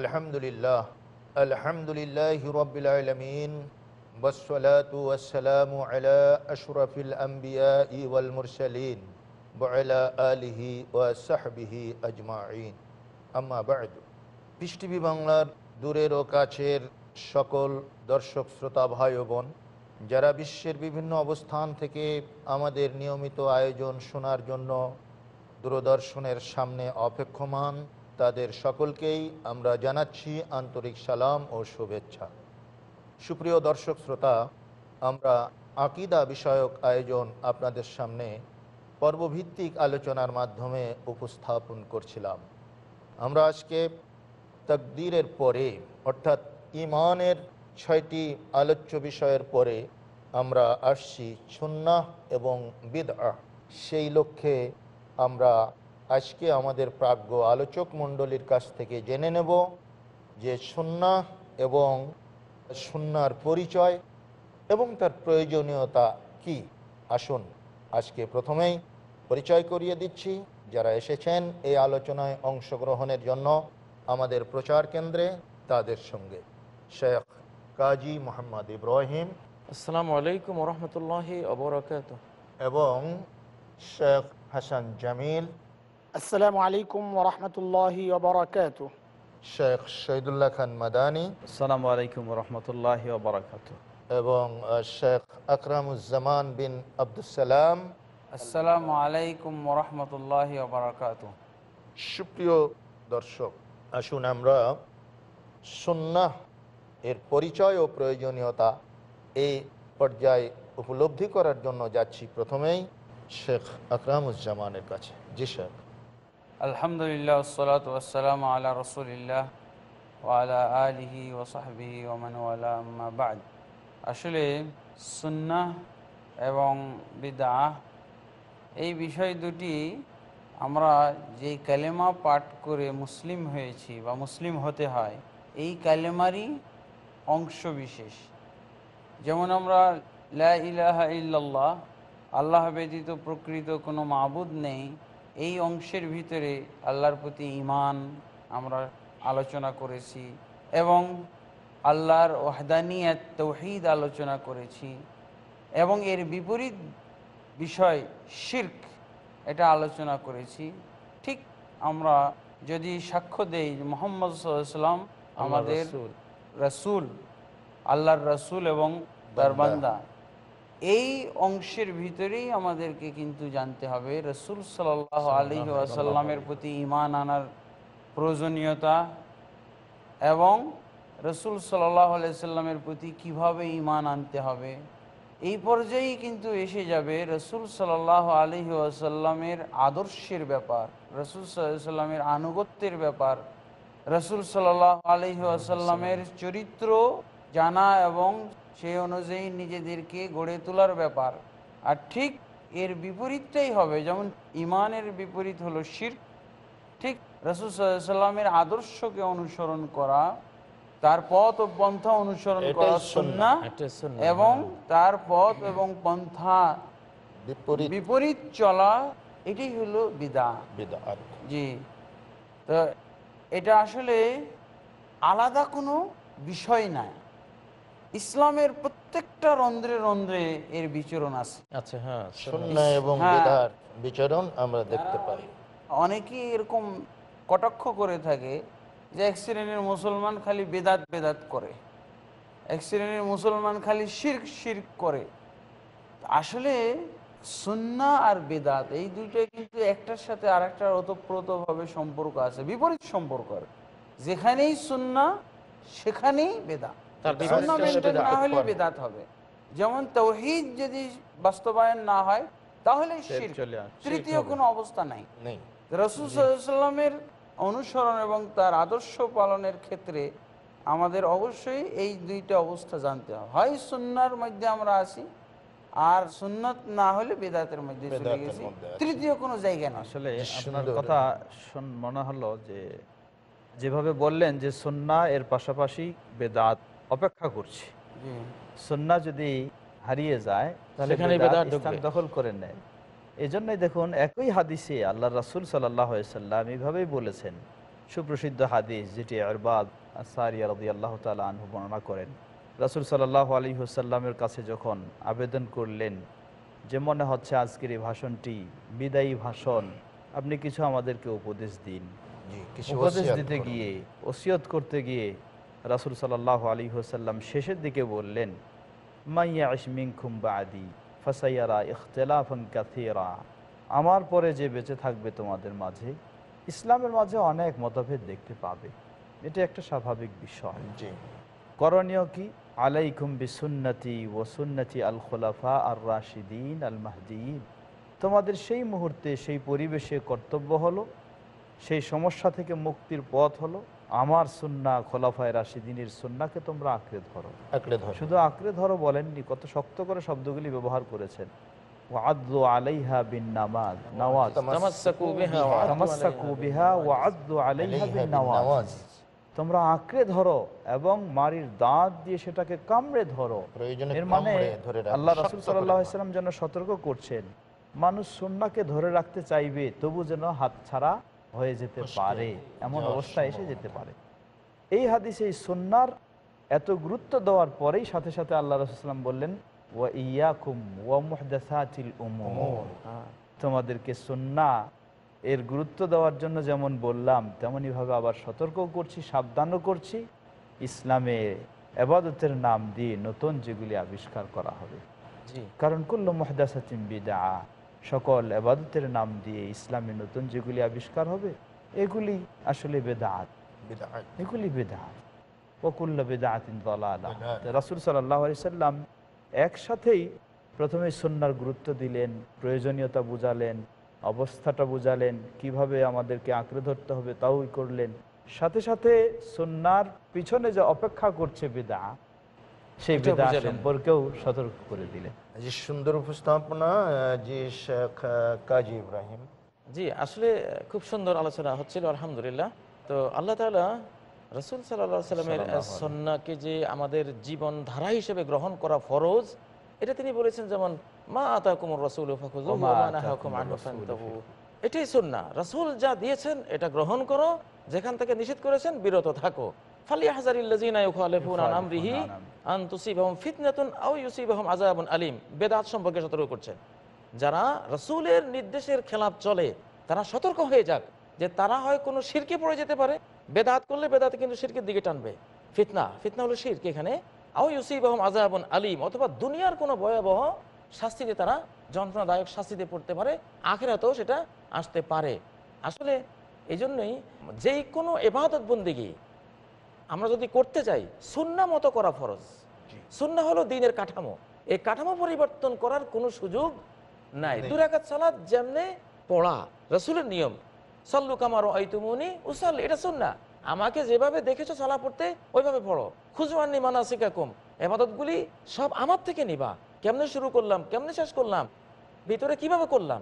আলহামদুলিল্লাহ আলহামদুলিল্লাহ রবিল আলমিন والصلاة والسلام على أشرف الأنبياء والمرسلين وعلى آله وصحبه أجمعين أما بعد পৃষ্টিভি বাংলার দূরের ও কাছের সকল দর্শক শ্রোতা ভাই বোন যারা বিশ্বের বিভিন্ন অবস্থান থেকে আমাদের নিয়মিত আয়োজন শোনার জন্য দূরদর্শনের সামনে অপেক্ষমান তাদের সকলকেই আমরা জানাচ্ছি আন্তরিক সালাম ও শুভেচ্ছা সুপ্রিয় দর্শক শ্রোতা আমরা আকিদা বিষয়ক আয়োজন আপনাদের সামনে পর্বভিত্তিক আলোচনার মাধ্যমে উপস্থাপন করছিলাম আমরা আজকে তকদিরের পরে অর্থাৎ ইমানের ছয়টি আলোচ্য বিষয়ের পরে আমরা আসছি সুন্নাহ এবং বিদ সেই লক্ষ্যে আমরা আজকে আমাদের প্রাজ্ঞ আলোচক মণ্ডলীর কাছ থেকে জেনে নেব যে সুন্না এবং সুন্নার পরিচয় এবং তার প্রয়োজনীয়তা কি আসুন আজকে প্রথমেই পরিচয় করিয়ে দিচ্ছি যারা এসেছেন এই আলোচনায় অংশগ্রহণের জন্য আমাদের প্রচার কেন্দ্রে তাদের সঙ্গে শেখ কাজী মোহাম্মদ ইব্রাহিম আসসালামু আলাইকুম রহমতুল্লাহ অবরাকাত এবং শেখ হাসান জামিল আসসালামু আলাইকুম ওরহমতুল্লাহি ওবরাকাত শেখ শহীদুল্লাহ খান মাদানি আসসালামু আলাইকুম রহমতুল্লাহি ওবরাকাত এবং শেখ আকরামুজ্জামান বিন আবদুসালাম আসসালামু আলাইকুম ওরহমতুল্লাহি ওবরাকাত সুপ্রিয় দর্শক আসুন আমরা সুন্নাহ এর পরিচয় ও প্রয়োজনীয়তা এই পর্যায়ে উপলব্ধি করার জন্য যাচ্ছি প্রথমেই শেখ আকরামুজ্জামানের কাছে জি শেখ আলহামদুলিল্লাহ সালাত ওয়াসালাম আল্লাহ রসুলিল্লাহ ওয়ালা আলিহি ওসাহবি ওমানওয়ালা বাদ আসলে সুন্না এবং বিদা এই বিষয় দুটি আমরা যে কালেমা পাঠ করে মুসলিম হয়েছি বা মুসলিম হতে হয় এই কালেমারই অংশ বিশেষ যেমন আমরা লা ইলাহা ইল্লাল্লাহ আল্লাহ ব্যতীত প্রকৃত কোনো মাবুদ নেই এই অংশের ভিতরে আল্লাহর প্রতি ইমান আমরা আলোচনা করেছি এবং আল্লাহর ওহদানিয়াত তৌহিদ আলোচনা করেছি এবং এর বিপরীত বিষয় শির্ক এটা আলোচনা করেছি ঠিক আমরা যদি সাক্ষ্য দেই মোহাম্মদ সাল্লাম আমাদের রসুল আল্লাহর রসুল এবং দরবান্দা এই অংশের ভিতরেই আমাদেরকে কিন্তু জানতে হবে রসুল সাল আলী আসাল্লামের প্রতি ইমান আনার প্রয়োজনীয়তা এবং রসুল সাল্লাহ আলাইসাল্লামের প্রতি কিভাবে ইমান আনতে হবে এই পর্যায়েই কিন্তু এসে যাবে রসুল সাল্লাহ আলী আসাল্লামের আদর্শের ব্যাপার রসুল সাল্লামের আনুগত্যের ব্যাপার রসুল সাল্লাহ আলহি আসাল্লামের চরিত্র জানা এবং সে অনুযায়ী নিজেদেরকে গড়ে তোলার ব্যাপার আর ঠিক এর বিপরীতটাই হবে যেমন ইমানের বিপরীত হলো শির ঠিক সাল্লামের আদর্শকে অনুসরণ করা তার পথ ও পন্থা অনুসরণ করা সুন্না এবং হ্যাঁ। তার পথ এবং পন্থা বিপরীত চলা এটি হলো বিদা জি তো এটা আসলে আলাদা কোনো বিষয় নয় ইসলামের প্রত্যেকটা রন্ধ্রে রন্ধ্রে এর বিচরণ আছে আচ্ছা, হ্যাঁ, হ্যাঁ। বিচরণ আমরা দেখতে পাই অনেকেই এরকম কটাক্ষ করে থাকে যে এক শ্রেণীর মুসলমান খালি বেদাত বেদাত করে এক শ্রেণীর মুসলমান খালি শির্ক শির্ক করে আসলে সুন্না আর বেদাত এই দুইটা কিন্তু একটার সাথে আর একটার ওতপ্রোতভাবে সম্পর্ক আছে বিপরীত সম্পর্ক যেখানেই সুন্না সেখানেই বেদাত আচ্ছা। হবে যেমন তৌহিদ যদি বাস্তবায়ন না হয় তাহলে তৃতীয় অবস্থা নাই অনুসরণ এবং তার আদর্শ পালনের ক্ষেত্রে আমাদের অবশ্যই এই দুইটা অবস্থা জানতে হবে হয় সুন্নার মধ্যে আমরা আসি আর সুন্নত না হলে বেদাতের মধ্যে চলে গেছি তৃতীয় কোনো জায়গা না আসলে আপনার কথা মনে হলো যে যেভাবে বললেন যে সুন্না এর পাশাপাশি বেদাত অপেক্ষা করছে সন্না যদি হারিয়ে যায় তাহলে দখল করে নেয় এই জন্যই দেখুন একই হাদিসে আল্লাহ রাসুল সাল্লাম এইভাবেই বলেছেন সুপ্রসিদ্ধ হাদিস যেটি আরবাদ আল্লাহ আনহু বর্ণনা করেন রাসুল সাল্লাহ আলী হুসাল্লামের কাছে যখন আবেদন করলেন যে মনে হচ্ছে আজকের এই ভাষণটি বিদায়ী ভাষণ আপনি কিছু আমাদেরকে উপদেশ দিন উপদেশ দিতে গিয়ে ওসিয়ত করতে গিয়ে রাসুল সাল্লাহ আলী হোসাল্লাম শেষের দিকে বললেন মাইয়া ইসমিং খুম্বা আদি ফাসাইয়ারা ইখতলাফন কাথিরা আমার পরে যে বেঁচে থাকবে তোমাদের মাঝে ইসলামের মাঝে অনেক মতভেদ দেখতে পাবে এটা একটা স্বাভাবিক বিষয় করণীয় কি আলাইকুম বিসুন্নতি সুন্নতি আল খোলাফা আর রাশিদিন আল মাহদিন তোমাদের সেই মুহূর্তে সেই পরিবেশে কর্তব্য হলো সেই সমস্যা থেকে মুক্তির পথ হলো আমার সুন্না খোলাফায় রাশিদিনের সুন্নাকে তোমরা আঁকড়ে ধরো আঁকড়ে ধরো শুধু আঁকড়ে ধরো বলেননি কত শক্ত করে শব্দগুলি ব্যবহার করেছেন তোমরা আঁকড়ে ধরো এবং মারির দাঁত দিয়ে সেটাকে কামড়ে ধরো মানে আল্লাহ রাসুল সাল্লাম যেন সতর্ক করছেন মানুষ সুন্নাকে ধরে রাখতে চাইবে তবু যেন হাত ছাড়া হয়ে যেতে পারে এমন অবস্থা এসে যেতে পারে এই হাদিসে এই সন্ন্যার এত গুরুত্ব দেওয়ার পরেই সাথে সাথে আল্লাহ রসুলাম বললেন হ্যাঁ। তোমাদেরকে সন্না এর গুরুত্ব দেওয়ার জন্য যেমন বললাম তেমনইভাবে আবার সতর্কও করছি সাবধানও করছি ইসলামে এবাদতের নাম দিয়ে নতুন যেগুলি আবিষ্কার করা হবে কারণ কুল্ল মহাদাসা চিম্বিদা সকল আবাদতের নাম দিয়ে ইসলামে নতুন যেগুলি আবিষ্কার হবে এগুলি আসলে বেদাত এগুলি বেদাত ওকুল্লা বেদাতিন রাসুল সাল্লাহ সাল্লাম একসাথেই প্রথমে সন্ন্যার গুরুত্ব দিলেন প্রয়োজনীয়তা বুঝালেন অবস্থাটা বুঝালেন কিভাবে আমাদেরকে আঁকড়ে ধরতে হবে তাও করলেন সাথে সাথে সন্ন্যার পিছনে যে অপেক্ষা করছে বেদা সেই সম্পর্কেও সতর্ক করে দিলেন যে সুন্দর উপস্থাপনা যে কাজী ইব্রাহিম জি আসলে খুব সুন্দর আলোচনা হচ্ছিল আলহামদুলিল্লাহ তো আল্লাহ তালা রসুল সাল্লামের সন্নাকে যে আমাদের জীবন ধারা হিসেবে গ্রহণ করা ফরজ এটা তিনি বলেছেন যেমন মা আতা কুমর রসুল এটাই সন্না রসুল যা দিয়েছেন এটা গ্রহণ করো যেখান থেকে নিষেধ করেছেন বিরত থাকো ফালিয়া হাজার আন্তুসিবাহম ফিতনাতুন আউ ইউসিবাহম আজাবুন আলিম বেদাত সম্পর্কে সতর্ক করছেন যারা রসুলের নির্দেশের খেলাপ চলে তারা সতর্ক হয়ে যাক যে তারা হয় কোনো শিরকে পড়ে যেতে পারে বেদাত করলে বেদাত কিন্তু শিরকের দিকে টানবে ফিতনা ফিতনা হলো শির্ক এখানে আউ ইউসিবাহম আজাবুন আলিম অথবা দুনিয়ার কোনো ভয়াবহ শাস্তিতে তারা যন্ত্রণাদায়ক শাস্তিতে পড়তে পারে আখেরাতেও সেটা আসতে পারে আসলে এই জন্যই যেই কোনো এবাদত বন্দিগি আমরা যদি করতে চাই সুন্না মতো করা ফরজ সুন্না হলো দিনের কাঠামো এই কাঠামো পরিবর্তন করার কোনো সুযোগ নাই দুরাকাত সালাদ যেমনে পড়া রসুলের নিয়ম সল্লু কামারো আইতুমুনি উসাল এটা সুন্না আমাকে যেভাবে দেখেছো সালা পড়তে ওইভাবে পড়ো খুজওয়ানি মানাসিকা কুম এবাদতগুলি সব আমার থেকে নিবা কেমনে শুরু করলাম কেমনে শেষ করলাম ভিতরে কিভাবে করলাম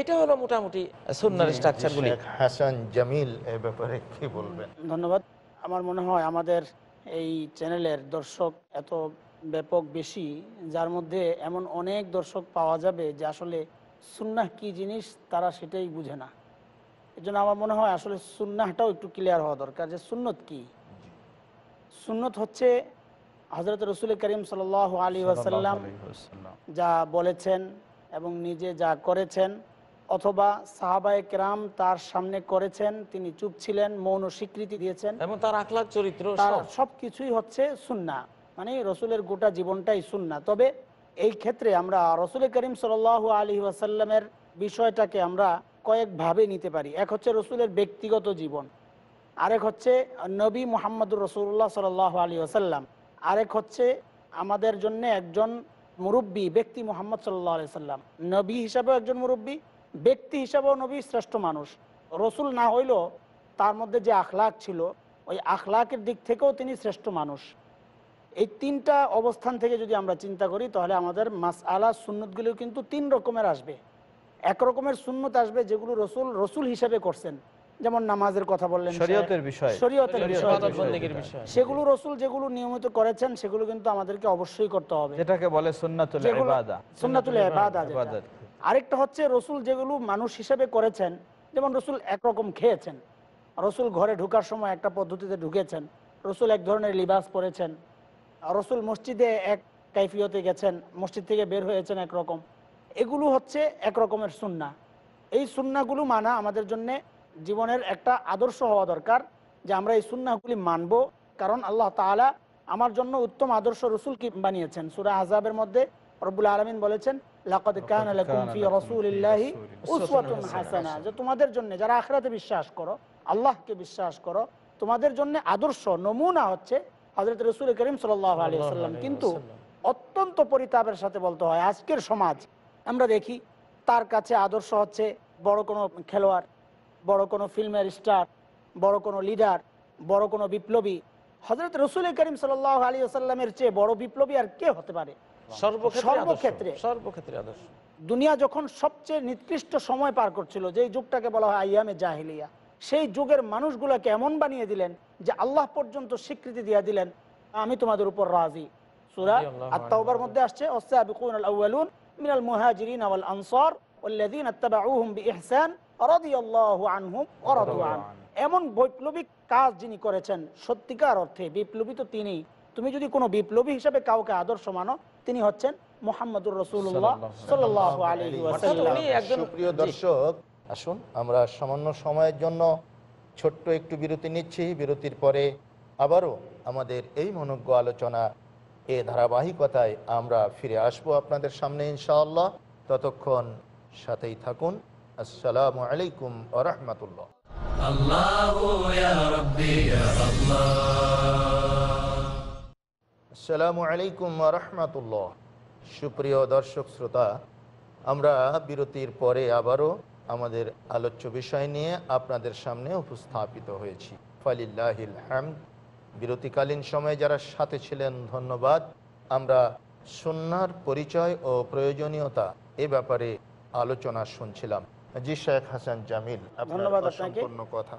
এটা হলো মোটামুটি সুন্নার স্ট্রাকচারগুলি হাসান জামিল এ ব্যাপারে কি বলবেন ধন্যবাদ আমার মনে হয় আমাদের এই চ্যানেলের দর্শক এত ব্যাপক বেশি যার মধ্যে এমন অনেক দর্শক পাওয়া যাবে যে আসলে সুন্নাহ কি জিনিস তারা সেটাই বুঝে না এজন্য আমার মনে হয় আসলে সুন্নাহটাও একটু ক্লিয়ার হওয়া দরকার যে সুন্নত কি সুন্নত হচ্ছে হজরত রসুল করিম সাল আলী আসাল্লাম যা বলেছেন এবং নিজে যা করেছেন অথবা সাহাবায় কেরাম তার সামনে করেছেন তিনি চুপ ছিলেন মৌন স্বীকৃতি দিয়েছেন এবং তার আখলাখ চরিত্র সবকিছুই হচ্ছে সুন্না মানে রসুলের গোটা জীবনটাই সুন্না তবে এই ক্ষেত্রে আমরা রসুল করিম সাল আলী ওয়াসাল্লামের বিষয়টাকে আমরা কয়েকভাবে নিতে পারি এক হচ্ছে রসুলের ব্যক্তিগত জীবন আরেক হচ্ছে নবী মোহাম্মদুর রসুল্লাহ সাল আলী আসাল্লাম আরেক হচ্ছে আমাদের জন্য একজন মুরব্বী ব্যক্তি মোহাম্মদ সাল্লাহ আলি সাল্লাম নবী হিসাবেও একজন মুরব্বী ব্যক্তি হিসাবেও নবী শ্রেষ্ঠ মানুষ রসুল না হইলেও তার মধ্যে যে আখলাক ছিল ওই আখলাকের দিক থেকেও তিনি শ্রেষ্ঠ মানুষ এই তিনটা অবস্থান থেকে যদি আমরা চিন্তা করি তাহলে আমাদের মাস আলা সুন্নতগুলিও কিন্তু তিন রকমের আসবে এক রকমের সুন্নত আসবে যেগুলো রসুল রসুল হিসাবে করছেন যেমন নামাজের কথা বললেন সেগুলো রসুল যেগুলো নিয়মিত করেছেন সেগুলো কিন্তু আমাদেরকে অবশ্যই করতে হবে যেটাকে বলে আরেকটা হচ্ছে রসুল যেগুলো মানুষ হিসেবে করেছেন যেমন রসুল একরকম খেয়েছেন রসুল ঘরে ঢুকার সময় একটা পদ্ধতিতে ঢুকেছেন রসুল এক ধরনের লিবাস পরেছেন রসুল মসজিদে এক কাইফিয়তে গেছেন মসজিদ থেকে বের হয়েছেন একরকম এগুলো হচ্ছে একরকমের সুন্না এই সুন্নাগুলো মানা আমাদের জন্য জীবনের একটা আদর্শ হওয়া দরকার যে আমরা এই সুন্নাগুলি মানব কারণ আল্লাহ তালা আমার জন্য উত্তম আদর্শ রসুল কি বানিয়েছেন সুরা আজাবের মধ্যে রবুল আলমিন বলেছেন তোমাদের জন্য যারা বিশ্বাস করো আল্লাহকে বিশ্বাস করো তোমাদের জন্য আদর্শ নমুনা হচ্ছে করিম কিন্তু অত্যন্ত পরিতাপের সাথে বলতে হয় আজকের সমাজ আমরা দেখি তার কাছে আদর্শ হচ্ছে বড় কোনো খেলোয়াড় বড় কোনো ফিল্মের স্টার বড় কোনো লিডার বড় কোনো বিপ্লবী হজরত রসুল করিম সাল আলী আসাল্লামের চেয়ে বড় বিপ্লবী আর কে হতে পারে সর্বক্ষেত্রে সর্বক্ষেত্রে আদর্শ দুনিয়া যখন সবচেয়ে নিকৃষ্ট সময় পার করছিল যুগটাকে বলা হয় আইয়ামে জাহিলিয়া সেই যুগের মানুষগুলোকে এমন বানিয়ে দিলেন যে আল্লাহ পর্যন্ত স্বীকৃতি দিলেন আমি তোমাদের উপর রাজি সুরা আত্মাউবার মধ্যে আসছে আউয়ালুন মিনাল মুহাজিরিন আনসার এমন বৈপ্লবিক কাজ যিনি করেছেন সত্যিকার অর্থে বিপ্লবী তো তিনি তুমি যদি কোনো বিপ্লবী হিসেবে কাউকে আদর্শ মানো তিনি হচ্ছেন মোহাম্মদুর রসুল্লাহ প্রিয় দর্শক আসুন আমরা সামান্য সময়ের জন্য ছোট্ট একটু বিরতি নিচ্ছি বিরতির পরে আবারও আমাদের এই মনজ্ঞ আলোচনা এ ধারাবাহিকতায় আমরা ফিরে আসব আপনাদের সামনে ইনশাআল্লাহ ততক্ষণ সাথেই থাকুন আসসালামু আলাইকুম আরহামতুল্লাহ আসসালামু আলাইকুম রহমাতুল্লাহ সুপ্রিয় দর্শক শ্রোতা আমরা বিরতির পরে আবারও আমাদের আলোচ্য বিষয় নিয়ে আপনাদের সামনে উপস্থাপিত হয়েছি ফালিল্লাহিল হ্যামদ বিরতিকালীন সময়ে যারা সাথে ছিলেন ধন্যবাদ আমরা সন্ন্যার পরিচয় ও প্রয়োজনীয়তা এ ব্যাপারে আলোচনা শুনছিলাম জি শেখ হাসান জামিল আপনার সম্পূর্ণ কথা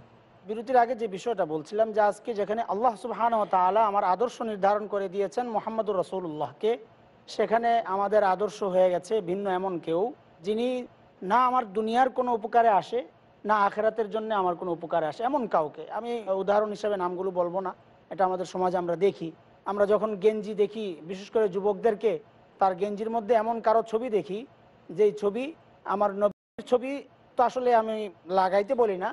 বিরতির আগে যে বিষয়টা বলছিলাম যে আজকে যেখানে আল্লাহ সুবহান তালা আমার আদর্শ নির্ধারণ করে দিয়েছেন মোহাম্মদুর রসুল্লাহকে সেখানে আমাদের আদর্শ হয়ে গেছে ভিন্ন এমন কেউ যিনি না আমার দুনিয়ার কোনো উপকারে আসে না আখেরাতের জন্য আমার কোনো উপকারে আসে এমন কাউকে আমি উদাহরণ হিসাবে নামগুলো বলবো না এটা আমাদের সমাজে আমরা দেখি আমরা যখন গেঞ্জি দেখি বিশেষ করে যুবকদেরকে তার গেঞ্জির মধ্যে এমন কারো ছবি দেখি যেই ছবি আমার নবীর ছবি তো আসলে আমি লাগাইতে বলি না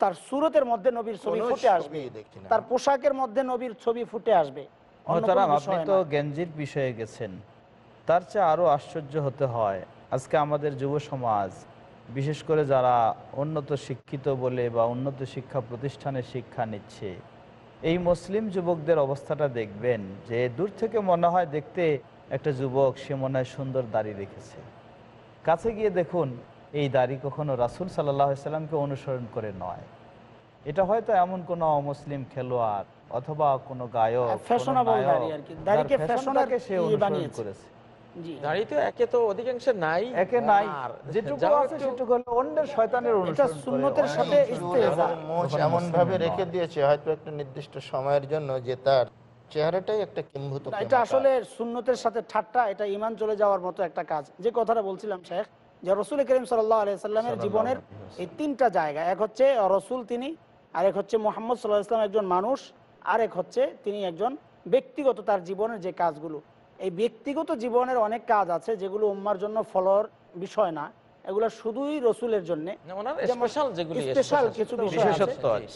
তার সুরতের মধ্যে নবীর ছবি ফুটে আসবে তার পোশাকের মধ্যে নবীর ছবি ফুটে আসবে হ্যাঁ, আপনি তো গেঞ্জির বিষয়ে গেছেন তার চেয়ে আরো আশ্চর্য হতে হয় আজকে আমাদের যুব সমাজ বিশেষ করে যারা উন্নত শিক্ষিত বলে বা উন্নত শিক্ষা প্রতিষ্ঠানে শিক্ষা নিচ্ছে এই মুসলিম যুবকদের অবস্থাটা দেখবেন যে দূর থেকে মনে হয় দেখতে একটা যুবক সে মনে হয় সুন্দর দাড়ি রেখেছে কাছে গিয়ে দেখুন এই দাড়ি কখনো রাসুল সাল্লাহিসাল্লামকে অনুসরণ করে নয় এটা হয়তো এমন কোন অমুসলিম খেলোয়াড় অথবা কোনো গায়ক ফ্যাশনটাকে সে অনুসরণ করেছে নির্দিষ্ট সময়ের জন্য যে তার চেহারাটাই একটা কিম্ভূত এটা আসলে সুন্নতের সাথে ঠাট্টা এটা ইমান চলে যাওয়ার মতো একটা কাজ যে কথাটা বলছিলাম শেখ যে রসুল করিম সাল্লামের জীবনের এই তিনটা জায়গা এক হচ্ছে রসুল তিনি আরেক হচ্ছে মোহাম্মদ সাল্লাহ ইসলাম একজন মানুষ আরেক হচ্ছে তিনি একজন ব্যক্তিগত তার জীবনের যে কাজগুলো এই ব্যক্তিগত জীবনের অনেক কাজ আছে যেগুলো উম্মার জন্য ফলর বিষয় না এগুলো শুধুই রসুলের জন্য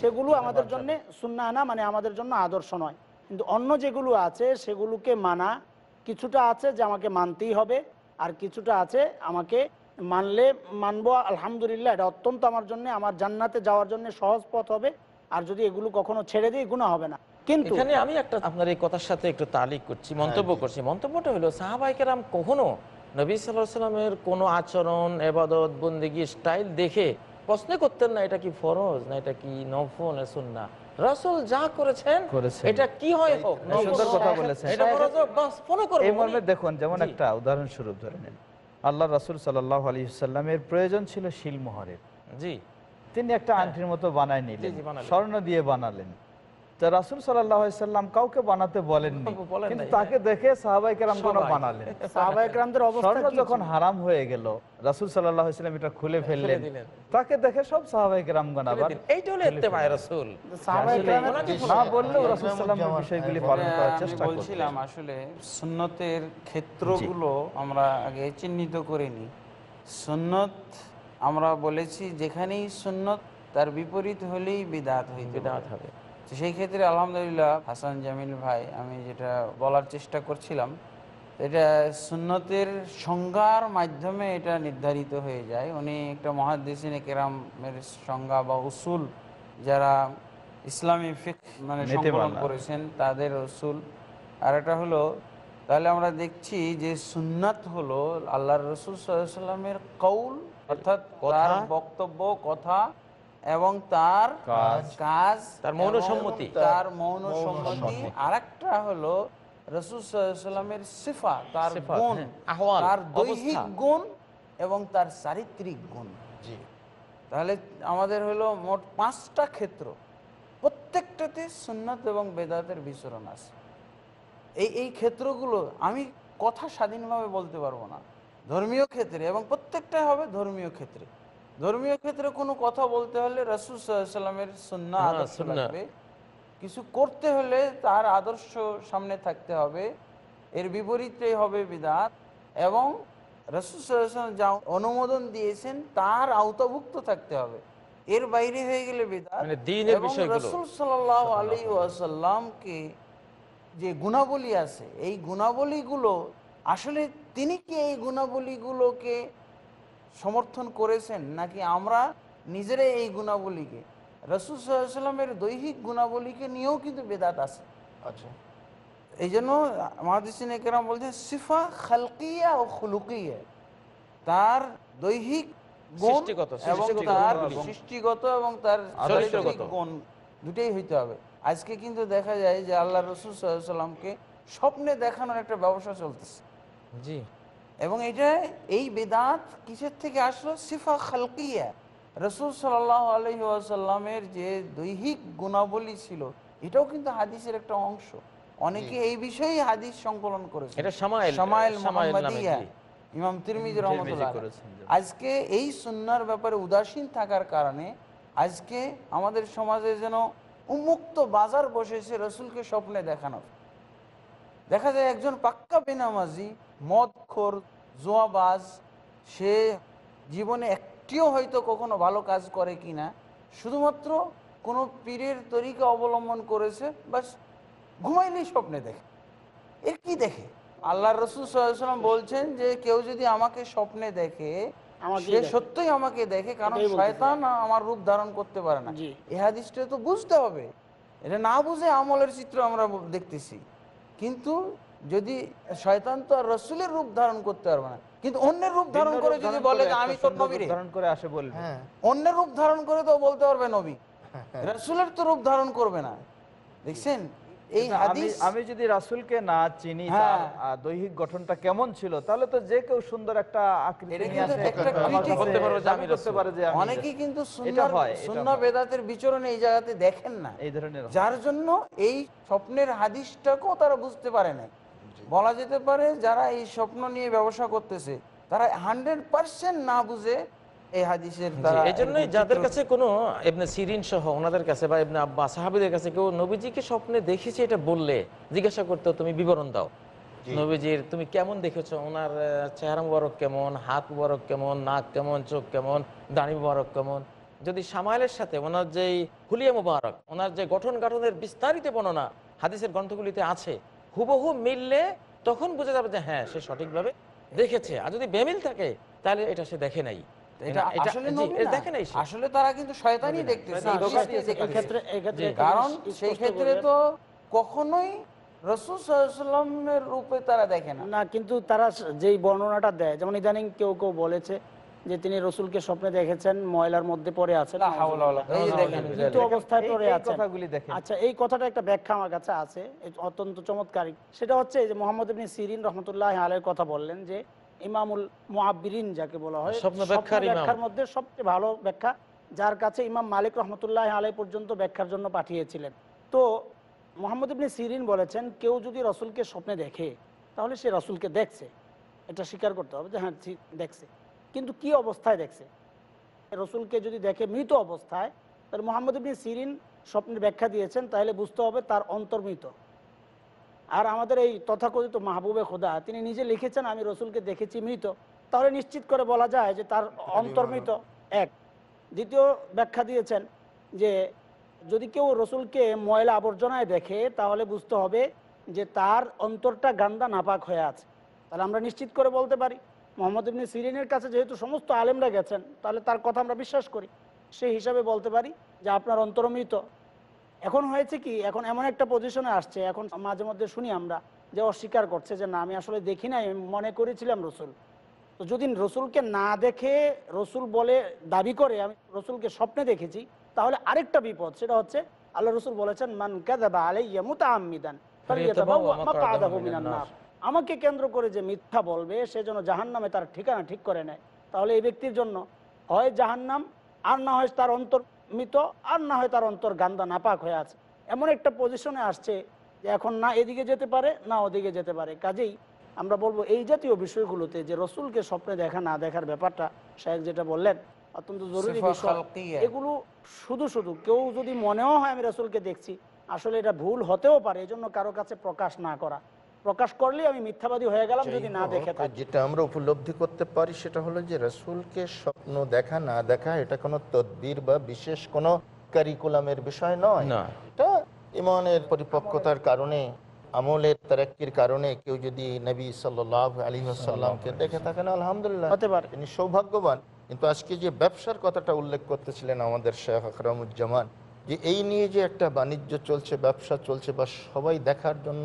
সেগুলো আমাদের জন্য সুন্নানা মানে আমাদের জন্য আদর্শ নয় কিন্তু অন্য যেগুলো আছে সেগুলোকে মানা কিছুটা আছে যে আমাকে মানতেই হবে আর কিছুটা আছে আমাকে মানলে মানবো আলহামদুলিল্লাহ এটা অত্যন্ত আমার জন্য আমার জান্নাতে যাওয়ার জন্য সহজ পথ হবে আর যদি এগুলো কখনো ছেড়ে দিই গুণা হবে না কিন্তু এখানে আমি একটা আপনার এই কথার সাথে একটু তালিক করছি মন্তব্য হ্যাঁ। করছি মন্তব্যটা হলো সাহাবাইকেরাম কখনো নবী সাল্লামের কোনো আচরণ এবাদত বন্দিগি স্টাইল দেখে প্রশ্ন করতেন না এটা কি ফরজ না এটা কি নফল সুন্না রাসুল যা করেছেন এটা কি হয় হোক সুন্দর কথা বলেছেন দেখুন যেমন একটা উদাহরণস্বরূপ ধরে নেন আল্লাহ রাসুল সাল্লাহ আলী সাল্লামের প্রয়োজন ছিল শিলমোহরের জি তিনি একটা আংটির মতো বানায় নিলেন স্বর্ণ দিয়ে বানালেন যে রাসুল সাল্লাম কাউকে বানাতে বলেননি কিন্তু তাকে দেখে সাহাবাইকেরামগণ বানালেন সাহাবাইকেরামদের অবস্থা যখন হারাম হয়ে গেল রাসুল সাল্লাম এটা খুলে ফেললেন তাকে দেখে সব সাহাবাইকেরামগণ আবার এইটা হলো ইত্তেমা রাসূল না বললেও রাসূল সাল্লাল্লাহু আলাইহি বিষয়গুলি পালন করার চেষ্টা বলছিলাম আসলে সুন্নতের ক্ষেত্রগুলো আমরা আগে চিহ্নিত করিনি সুন্নত আমরা বলেছি যেখানেই সুন্নত তার বিপরীত হলেই বিদাত হই বিদাত হবে তো সেই ক্ষেত্রে আলহামদুলিল্লাহ হাসান জামিল ভাই আমি যেটা বলার চেষ্টা করছিলাম এটা সুন্নতের সংজ্ঞার মাধ্যমে এটা নির্ধারিত হয়ে যায় উনি একটা মহাদেশিন কেরামের সংজ্ঞা বা উসুল যারা ইসলামী ফিক মানে সংকলন করেছেন তাদের উসুল আর একটা হলো তাহলে আমরা দেখছি যে সুন্নাত হলো আল্লাহ রসুল সাল্লামের কৌল অর্থাৎ বক্তব্য কথা এবং তার কাজ তার মৌন সম্মতি তার মৌন সম্মতি আর একটা হলো রসুলের সিফা তার গুণ হ্যাঁ, তার দৈহিক গুণ এবং তার চারিত্রিক গুণ তাহলে আমাদের হলো মোট পাঁচটা ক্ষেত্র প্রত্যেকটাতে সুন্নত এবং বেদাতের বিচরণ আছে এই এই ক্ষেত্রগুলো আমি কথা স্বাধীনভাবে বলতে পারবো না ধর্মীয় ক্ষেত্রে এবং প্রত্যেকটাই হবে ধর্মীয় ক্ষেত্রে ধর্মীয় ক্ষেত্রে কোনো কথা বলতে হলে রাসুল সাল্লামের সন্না আদর্শ লাগবে কিছু করতে হলে তার আদর্শ সামনে থাকতে হবে এর বিপরীতে হবে বিধান এবং রাসুল সাল্লাম যা অনুমোদন দিয়েছেন তার আওতাভুক্ত থাকতে হবে এর বাইরে হয়ে গেলে বিধান মানে এবং আলী ওয়াসাল্লামকে যে গুণাবলী আছে এই গুণাবলীগুলো আসলে তিনি কি এই গুণাবলীগুলোকে সমর্থন করেছেন নাকি আমরা নিজেরাই এই গুণাবলীকে রসুল সাল্লামের দৈহিক গুণাবলীকে নিয়েও কিন্তু বেদাত আছে আচ্ছা এই জন্য মহাদিসিন একরাম বলছেন সিফা খালকিয়া ও খুলুকিয়া তার দৈহিক সৃষ্টিগত এবং তার গুণ দুটাই হইতে হবে আজকে কিন্তু দেখা যায় যে আল্লাহ রসুল সাল্লামকে স্বপ্নে দেখানোর একটা ব্যবসা চলতেছে জি এবং এটা এই বেদাত কিসের থেকে আসলো সিফা খালকিয়া রসুল সাল্লাহ আলহি যে দৈহিক গুণাবলী ছিল এটাও কিন্তু হাদিসের একটা অংশ অনেকে এই বিষয়ে হাদিস সংকলন করেছে আজকে এই সুন্নার ব্যাপারে উদাসীন থাকার কারণে আজকে আমাদের সমাজে যেন উন্মুক্ত বাজার বসেছে রসুলকে স্বপ্নে দেখানোর দেখা যায় একজন পাক্কা বেনামাজি মদখোর জোয়াবাজ সে জীবনে একটিও হয়তো কখনো ভালো কাজ করে কি না শুধুমাত্র কোনো পীরের তরিকা অবলম্বন করেছে বাস ঘুমাইলেই স্বপ্নে দেখে এর কি দেখে আল্লাহ রসুল সাল্লাম বলছেন যে কেউ যদি আমাকে স্বপ্নে দেখে সে সত্যই আমাকে দেখে কারণ শয়তান আমার রূপ ধারণ করতে পারে না এ হাদিসটা তো বুঝতে হবে এটা না বুঝে আমলের চিত্র আমরা দেখতেছি কিন্তু যদি শয়তান তো আর রসুলের রূপ ধারণ করতে পারবে না কিন্তু অন্যের রূপ ধারণ করে যদি বলে যে আমি তো নবী ধারণ করে আসে বলবে হ্যাঁ, অন্যের রূপ ধারণ করে তো বলতে পারবে নবী হ্যাঁ, হ্যাঁ। রসুলের তো রূপ ধারণ করবে না দেখছেন আমি যদি না চিনি হ্যাঁ। দৈহিক গঠনটা কেমন ছিল তাহলে তো যে কেউ সুন্দর একটা অনেকেই কিন্তু বেদাতের এই জায়গাতে দেখেন না এই ধরনের যার জন্য এই স্বপ্নের হাদিসটাকেও তারা বুঝতে পারে না বলা যেতে পারে যারা এই স্বপ্ন নিয়ে ব্যবসা করতেছে তারা হান্ড্রেড পার্সেন্ট না বুঝে এই জন্যই যাদের কাছে কোনো সহ ওনাদের কাছে বা স্বপ্নে এটা বললে জিজ্ঞাসা করতে তুমি বিবরণ দাও নবীজির তুমি কেমন দেখেছো ওনার চেহারা কেমন হাত কেমন নাক কেমন চোখ কেমন দাড়ি কেমন যদি সামাইলের সাথে ওনার যে হুলিয়া মুবারক ওনার যে গঠন গাঠনের বিস্তারিত বর্ণনা হাদিসের গ্রন্থগুলিতে আছে হুবহু মিললে তখন বোঝা যাবে যে হ্যাঁ সে সঠিকভাবে দেখেছে আর যদি বেমিল থাকে তাহলে এটা সে দেখে নাই তিনি রসুল কিন্তু তারা বর্ণনাটা দেয় যেমন ইদানিং কেউ কেউ বলেছে যে তিনি রসুলকে স্বপ্নে দেখেছেন ময়লার মধ্যে পরে আছেন অবস্থায় পরে আছে আচ্ছা এই কথাটা একটা ব্যাখ্যা আমার কাছে আছে অত্যন্ত চমৎকারী সেটা হচ্ছে যে মোহাম্মদ সিরিন রহমতুল্লাহ আলের কথা বললেন যে ইমামুল মুআবিরিন যাকে বলা হয় স্বপ্ন ব্যাখ্যার মধ্যে সবচেয়ে ভালো ব্যাখ্যা যার কাছে ইমাম মালিক রহমতুল্লাহ আলাই পর্যন্ত ব্যাখ্যার জন্য পাঠিয়েছিলেন তো মোহাম্মদ ইবনী সিরিন বলেছেন কেউ যদি রসুলকে স্বপ্নে দেখে তাহলে সে রসুলকে দেখছে এটা স্বীকার করতে হবে যে হ্যাঁ দেখছে কিন্তু কি অবস্থায় দেখছে রসুলকে যদি দেখে মৃত অবস্থায় তাহলে মোহাম্মদ ইবনী সিরিন স্বপ্নের ব্যাখ্যা দিয়েছেন তাহলে বুঝতে হবে তার অন্তর্মৃত আর আমাদের এই তথাকথিত মাহবুবে খোদা তিনি নিজে লিখেছেন আমি রসুলকে দেখেছি মৃত তাহলে নিশ্চিত করে বলা যায় যে তার অন্তর্মৃত এক দ্বিতীয় ব্যাখ্যা দিয়েছেন যে যদি কেউ রসুলকে ময়লা আবর্জনায় দেখে তাহলে বুঝতে হবে যে তার অন্তরটা গান্দা নাপাক হয়ে আছে তাহলে আমরা নিশ্চিত করে বলতে পারি মোহাম্মদ ইবনি সিরিনের কাছে যেহেতু সমস্ত আলেমরা গেছেন তাহলে তার কথা আমরা বিশ্বাস করি সেই হিসাবে বলতে পারি যে আপনার অন্তর্মৃত এখন হয়েছে কি এখন এমন একটা পজিশনে আসছে এখন মাঝে মধ্যে শুনি আমরা যে অস্বীকার করছে যে না আমি আসলে দেখি নাই মনে করেছিলাম রসুল তো যদি রসুলকে না দেখে রসুল বলে দাবি করে আমি রসুলকে স্বপ্নে দেখেছি তাহলে আরেকটা বিপদ সেটা হচ্ছে আল্লাহ রসুল বলেছেন মান কাদাবা আলাইয়া আমাকে কেন্দ্র করে যে মিথ্যা বলবে সে যেন জাহান নামে তার ঠিকানা ঠিক করে নেয় তাহলে এই ব্যক্তির জন্য হয় জাহান্নাম আর না হয় তার অন্তর মৃত আর না হয় তার অন্তর গান্দা নাপাক হয়ে আছে এমন একটা পজিশনে আসছে যে এখন না এদিকে যেতে পারে না ওদিকে যেতে পারে কাজেই আমরা বলবো এই জাতীয় বিষয়গুলোতে যে রসুলকে স্বপ্নে দেখা না দেখার ব্যাপারটা শাহেক যেটা বললেন অত্যন্ত জরুরি বিষয় এগুলো শুধু শুধু কেউ যদি মনেও হয় আমি রসুলকে দেখছি আসলে এটা ভুল হতেও পারে এজন্য কারো কাছে প্রকাশ না করা প্রকাশ করলে আমি মিথ্যাবাদী হয়ে গেলাম যদি না দেখে যেটা আমরা উপলব্ধি করতে পারি সেটা হলো যে রাসূলকে স্বপ্ন দেখা না দেখা এটা কোনো তদবীর বা বিশেষ কোনো কারিকুলামের বিষয় নয় এটা ঈমানের পরিপক্কতার কারণে আমলের তারাক্কির কারণে কেউ যদি নবী সাল্লাহ আলী ওয়াসাল্লামকে দেখে না আলহামদুলিল্লাহ হতে পারে তিনি সৌভাগ্যবান কিন্তু আজকে যে ব্যবসার কথাটা উল্লেখ করতেছিলেন আমাদের শেখ আকরামুজ্জামান যে এই নিয়ে যে একটা বাণিজ্য চলছে ব্যবসা চলছে বা সবাই দেখার জন্য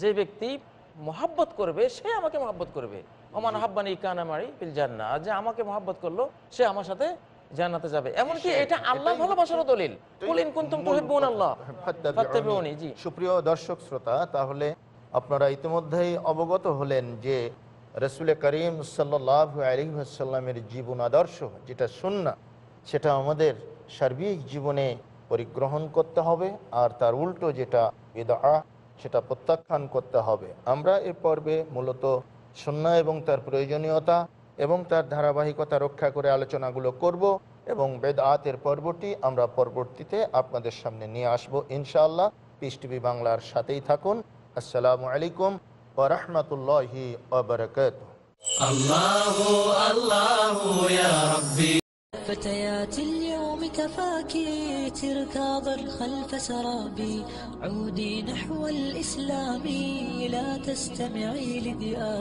যে ব্যক্তি মহাব্বত করবে সে আমাকে মহাব্বত করবে অমান হাব্বানি কানামারি পিল জান্না যে আমাকে মহাব্বত করলো সে আমার সাথে জানাতে যাবে এমনকি এটা আল্লাহ ভালোবাসার দলিল কুল কুনতুম তুহিব্বুন আল্লাহ ফাত্তাবিউনি জি সুপ্রিয় দর্শক শ্রোতা তাহলে আপনারা ইতিমধ্যেই অবগত হলেন যে রসুল করিম সাল্লাল্লাহু আলাইহি জীবন আদর্শ যেটা সুন্নাহ সেটা আমাদের সার্বিক জীবনে পরিগ্রহণ করতে হবে আর তার উল্টো যেটা সেটা প্রত্যাখ্যান করতে হবে আমরা এ পর্বে মূলত সন্না এবং তার প্রয়োজনীয়তা এবং তার ধারাবাহিকতা রক্ষা করে আলোচনাগুলো করব এবং বেদাতের পর্বটি আমরা পরবর্তীতে আপনাদের সামনে নিয়ে আসবো ইনশাআল্লাহ পিস টিভি বাংলার সাথেই থাকুন আসসালামু আলাইকুম ওরহমতুল্লাহি ওবরকত আল্লাহ আল্লাহ بك فاكي تركاضا خلف سرابي عودي نحو الإسلام لا تستمعي لذئابي